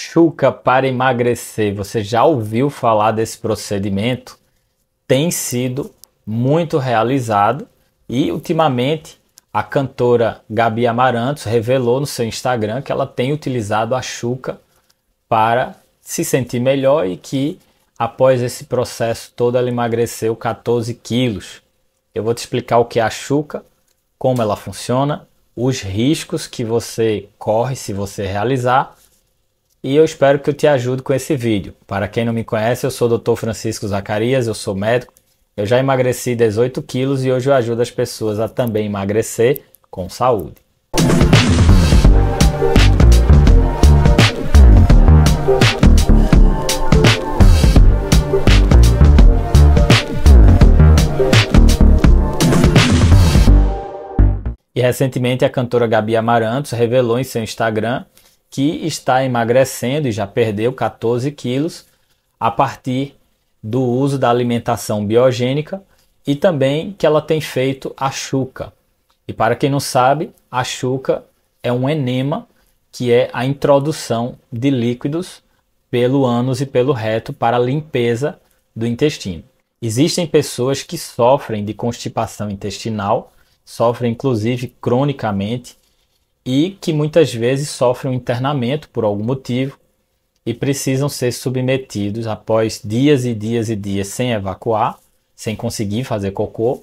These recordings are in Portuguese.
chuca para emagrecer. Você já ouviu falar desse procedimento? Tem sido muito realizado e ultimamente a cantora Gabi Amarantos revelou no seu Instagram que ela tem utilizado a chuca para se sentir melhor e que após esse processo todo ela emagreceu 14 quilos. Eu vou te explicar o que é a chuca, como ela funciona, os riscos que você corre se você realizar e eu espero que eu te ajude com esse vídeo. Para quem não me conhece, eu sou o Dr. Francisco Zacarias, eu sou médico. Eu já emagreci 18 quilos e hoje eu ajudo as pessoas a também emagrecer com saúde. E recentemente a cantora Gabi Amarantos revelou em seu Instagram que está emagrecendo e já perdeu 14 quilos a partir do uso da alimentação biogênica e também que ela tem feito a chuca. E para quem não sabe, a chuca é um enema que é a introdução de líquidos pelo ânus e pelo reto para a limpeza do intestino. Existem pessoas que sofrem de constipação intestinal, sofrem inclusive cronicamente e que muitas vezes sofrem um internamento por algum motivo e precisam ser submetidos após dias e dias e dias sem evacuar, sem conseguir fazer cocô,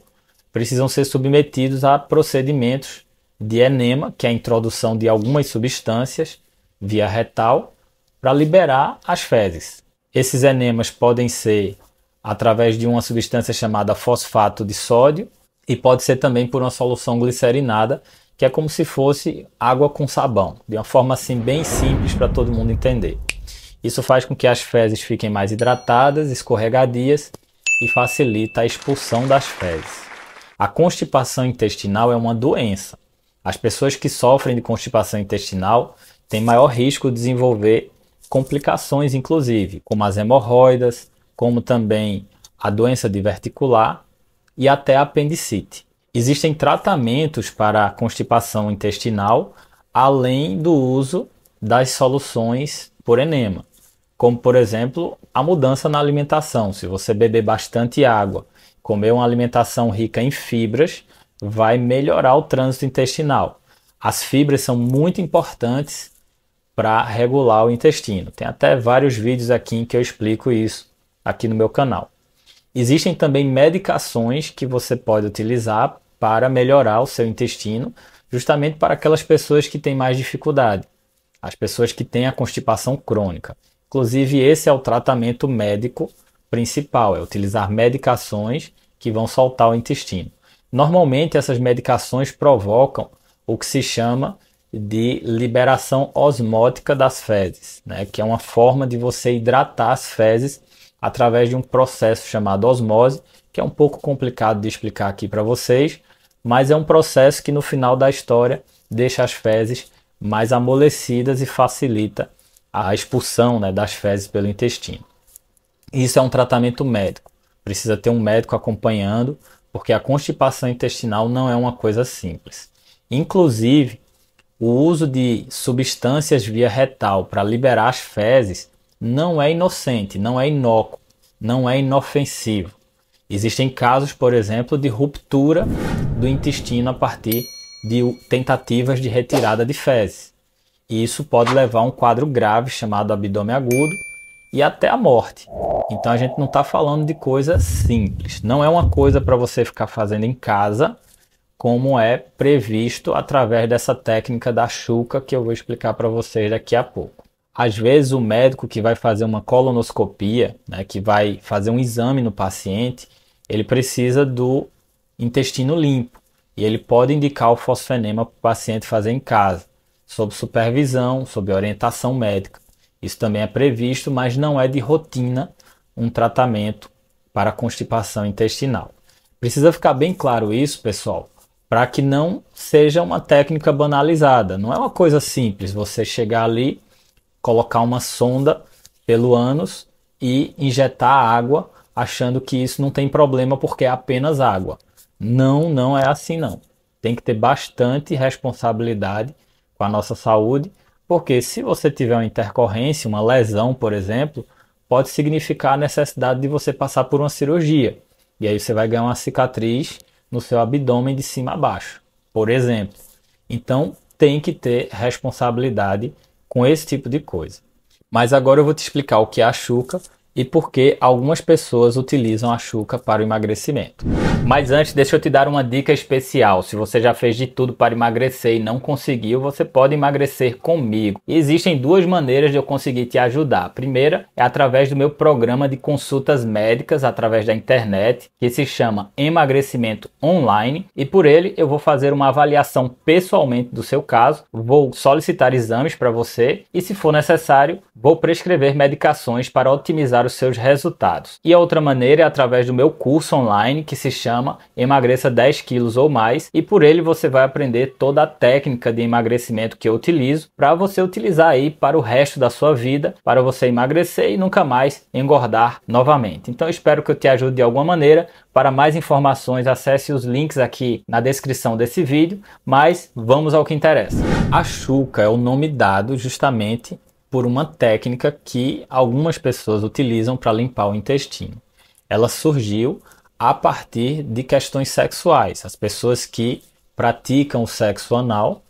precisam ser submetidos a procedimentos de enema, que é a introdução de algumas substâncias via retal para liberar as fezes. Esses enemas podem ser através de uma substância chamada fosfato de sódio e pode ser também por uma solução glicerinada que é como se fosse água com sabão, de uma forma assim bem simples para todo mundo entender. Isso faz com que as fezes fiquem mais hidratadas, escorregadias e facilita a expulsão das fezes. A constipação intestinal é uma doença. As pessoas que sofrem de constipação intestinal têm maior risco de desenvolver complicações, inclusive, como as hemorroidas, como também a doença diverticular e até a apendicite existem tratamentos para constipação intestinal, além do uso das soluções por enema, como por exemplo a mudança na alimentação. Se você beber bastante água, comer uma alimentação rica em fibras, vai melhorar o trânsito intestinal. As fibras são muito importantes para regular o intestino. Tem até vários vídeos aqui em que eu explico isso aqui no meu canal. Existem também medicações que você pode utilizar para melhorar o seu intestino, justamente para aquelas pessoas que têm mais dificuldade, as pessoas que têm a constipação crônica. Inclusive, esse é o tratamento médico principal, é utilizar medicações que vão soltar o intestino. Normalmente, essas medicações provocam o que se chama de liberação osmótica das fezes, né? que é uma forma de você hidratar as fezes através de um processo chamado osmose, que é um pouco complicado de explicar aqui para vocês, mas é um processo que no final da história deixa as fezes mais amolecidas e facilita a expulsão né, das fezes pelo intestino. Isso é um tratamento médico, precisa ter um médico acompanhando, porque a constipação intestinal não é uma coisa simples. Inclusive, o uso de substâncias via retal para liberar as fezes não é inocente, não é inócuo, não é inofensivo. Existem casos, por exemplo, de ruptura do intestino a partir de tentativas de retirada de fezes. E isso pode levar a um quadro grave chamado abdômen agudo e até a morte. Então a gente não está falando de coisa simples. Não é uma coisa para você ficar fazendo em casa, como é previsto através dessa técnica da chuca que eu vou explicar para vocês daqui a pouco às vezes o médico que vai fazer uma colonoscopia, né, que vai fazer um exame no paciente, ele precisa do intestino limpo e ele pode indicar o fosfenema para o paciente fazer em casa, sob supervisão, sob orientação médica. Isso também é previsto, mas não é de rotina um tratamento para constipação intestinal. Precisa ficar bem claro isso, pessoal, para que não seja uma técnica banalizada. Não é uma coisa simples você chegar ali colocar uma sonda pelo ânus e injetar água, achando que isso não tem problema porque é apenas água. Não, não é assim não. Tem que ter bastante responsabilidade com a nossa saúde, porque se você tiver uma intercorrência, uma lesão, por exemplo, pode significar a necessidade de você passar por uma cirurgia. E aí você vai ganhar uma cicatriz no seu abdômen de cima a baixo, por exemplo. Então, tem que ter responsabilidade com esse tipo de coisa. Mas agora eu vou te explicar o que é a chuca e por que algumas pessoas utilizam a chuca para o emagrecimento. Mas antes, deixa eu te dar uma dica especial. Se você já fez de tudo para emagrecer e não conseguiu, você pode emagrecer comigo. E existem duas maneiras de eu conseguir te ajudar. A primeira é através do meu programa de consultas médicas através da internet, que se chama Emagrecimento Online, e por ele eu vou fazer uma avaliação pessoalmente do seu caso, vou solicitar exames para você e se for necessário, vou prescrever medicações para otimizar os seus resultados. E a outra maneira é através do meu curso online que se chama Emagreça 10 quilos ou mais e por ele você vai aprender toda a técnica de emagrecimento que eu utilizo para você utilizar aí para o resto da sua vida, para você emagrecer e nunca mais engordar novamente. Então espero que eu te ajude de alguma maneira. Para mais informações, acesse os links aqui na descrição desse vídeo, mas vamos ao que interessa. A chuca é o nome dado justamente por uma técnica que algumas pessoas utilizam para limpar o intestino. Ela surgiu a partir de questões sexuais. As pessoas que praticam o sexo anal,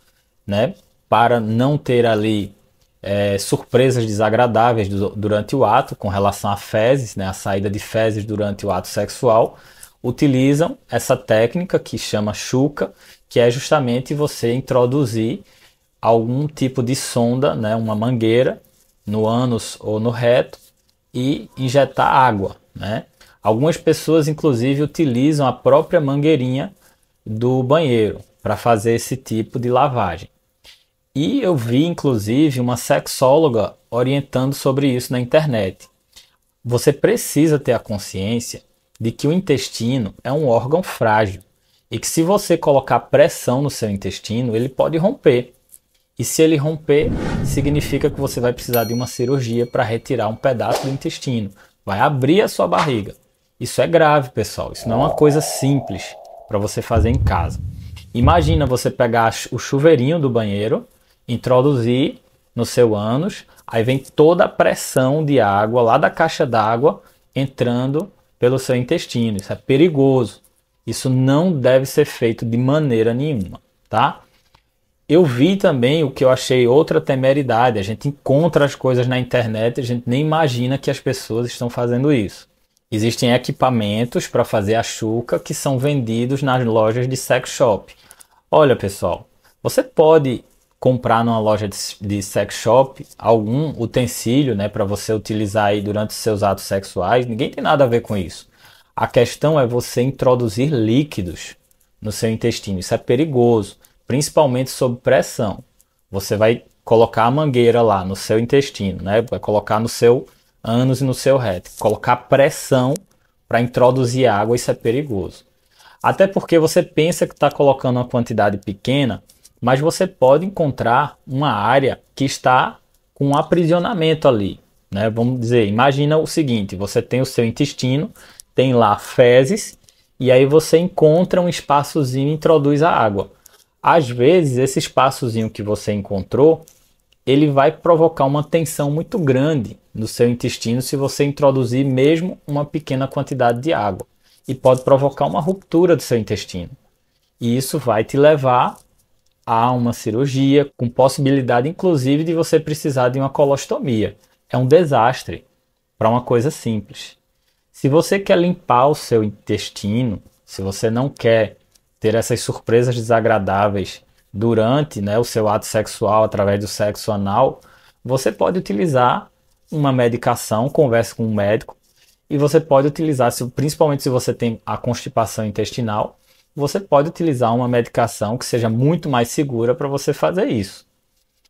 né, para não ter ali é, surpresas desagradáveis durante o ato, com relação a fezes, né, a saída de fezes durante o ato sexual, utilizam essa técnica que chama chuca, que é justamente você introduzir algum tipo de sonda, né, uma mangueira, no ânus ou no reto e injetar água. Né? Algumas pessoas, inclusive, utilizam a própria mangueirinha do banheiro para fazer esse tipo de lavagem. E eu vi, inclusive, uma sexóloga orientando sobre isso na internet. Você precisa ter a consciência de que o intestino é um órgão frágil e que se você colocar pressão no seu intestino, ele pode romper. E se ele romper, significa que você vai precisar de uma cirurgia para retirar um pedaço do intestino. Vai abrir a sua barriga. Isso é grave, pessoal. Isso não é uma coisa simples para você fazer em casa. Imagina você pegar o chuveirinho do banheiro, introduzir no seu ânus, aí vem toda a pressão de água lá da caixa d'água entrando pelo seu intestino. Isso é perigoso. Isso não deve ser feito de maneira nenhuma, tá? eu vi também o que eu achei outra temeridade. A gente encontra as coisas na internet, e a gente nem imagina que as pessoas estão fazendo isso. Existem equipamentos para fazer a chuca que são vendidos nas lojas de sex shop. Olha, pessoal, você pode comprar numa loja de, de sex shop algum utensílio, né, para você utilizar aí durante os seus atos sexuais. Ninguém tem nada a ver com isso. A questão é você introduzir líquidos no seu intestino. Isso é perigoso principalmente sob pressão. Você vai colocar a mangueira lá no seu intestino, né? Vai colocar no seu ânus e no seu reto. Colocar pressão para introduzir água, isso é perigoso. Até porque você pensa que está colocando uma quantidade pequena, mas você pode encontrar uma área que está com um aprisionamento ali. Né? Vamos dizer, imagina o seguinte: você tem o seu intestino, tem lá fezes, e aí você encontra um espaçozinho e introduz a água. Às vezes, esse espaçozinho que você encontrou, ele vai provocar uma tensão muito grande no seu intestino se você introduzir mesmo uma pequena quantidade de água. E pode provocar uma ruptura do seu intestino. E isso vai te levar a uma cirurgia, com possibilidade inclusive de você precisar de uma colostomia. É um desastre para uma coisa simples. Se você quer limpar o seu intestino, se você não quer ter essas surpresas desagradáveis durante né, o seu ato sexual através do sexo anal, você pode utilizar uma medicação, converse com um médico, e você pode utilizar, principalmente se você tem a constipação intestinal, você pode utilizar uma medicação que seja muito mais segura para você fazer isso.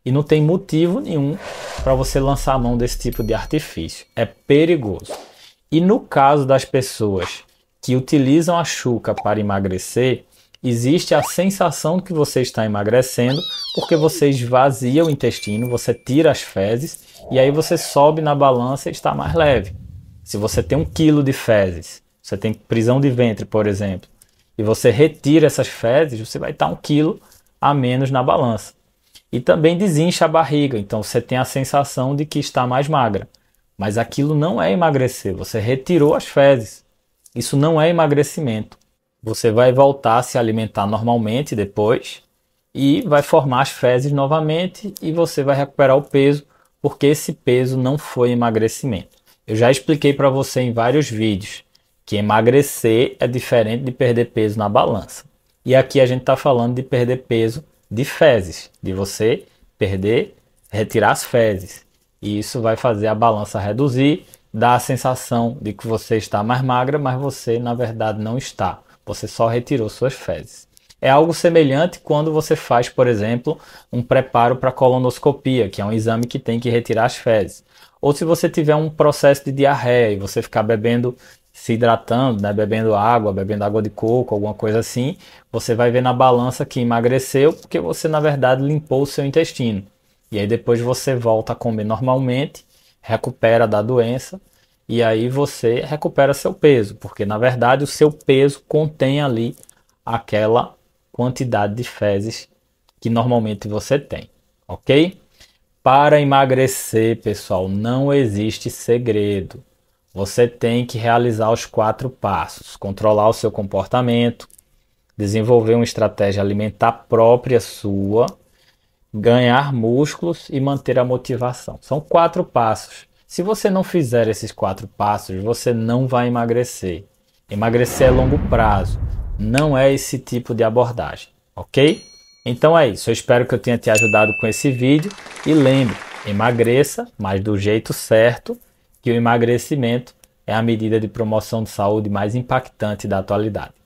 E não tem motivo nenhum para você lançar a mão desse tipo de artifício. É perigoso. E no caso das pessoas que utilizam a chuca para emagrecer, existe a sensação de que você está emagrecendo, porque você esvazia o intestino, você tira as fezes e aí você sobe na balança e está mais leve. Se você tem um quilo de fezes, você tem prisão de ventre, por exemplo, e você retira essas fezes, você vai estar um quilo a menos na balança. E também desincha a barriga, então você tem a sensação de que está mais magra. Mas aquilo não é emagrecer, você retirou as fezes. Isso não é emagrecimento. Você vai voltar a se alimentar normalmente depois e vai formar as fezes novamente e você vai recuperar o peso, porque esse peso não foi emagrecimento. Eu já expliquei para você em vários vídeos que emagrecer é diferente de perder peso na balança. E aqui a gente está falando de perder peso de fezes, de você perder, retirar as fezes. E isso vai fazer a balança reduzir, dá a sensação de que você está mais magra, mas você na verdade não está. Você só retirou suas fezes. É algo semelhante quando você faz, por exemplo, um preparo para colonoscopia, que é um exame que tem que retirar as fezes. Ou se você tiver um processo de diarreia e você ficar bebendo, se hidratando, né, bebendo água, bebendo água de coco, alguma coisa assim, você vai ver na balança que emagreceu porque você, na verdade, limpou o seu intestino. E aí depois você volta a comer normalmente, recupera da doença e aí você recupera seu peso, porque na verdade o seu peso contém ali aquela quantidade de fezes que normalmente você tem, ok? Para emagrecer, pessoal, não existe segredo. Você tem que realizar os quatro passos: controlar o seu comportamento, desenvolver uma estratégia alimentar própria sua, ganhar músculos e manter a motivação. São quatro passos se você não fizer esses quatro passos, você não vai emagrecer. Emagrecer é longo prazo, não é esse tipo de abordagem, ok? Então é isso, eu espero que eu tenha te ajudado com esse vídeo e lembre, emagreça, mas do jeito certo, que o emagrecimento é a medida de promoção de saúde mais impactante da atualidade.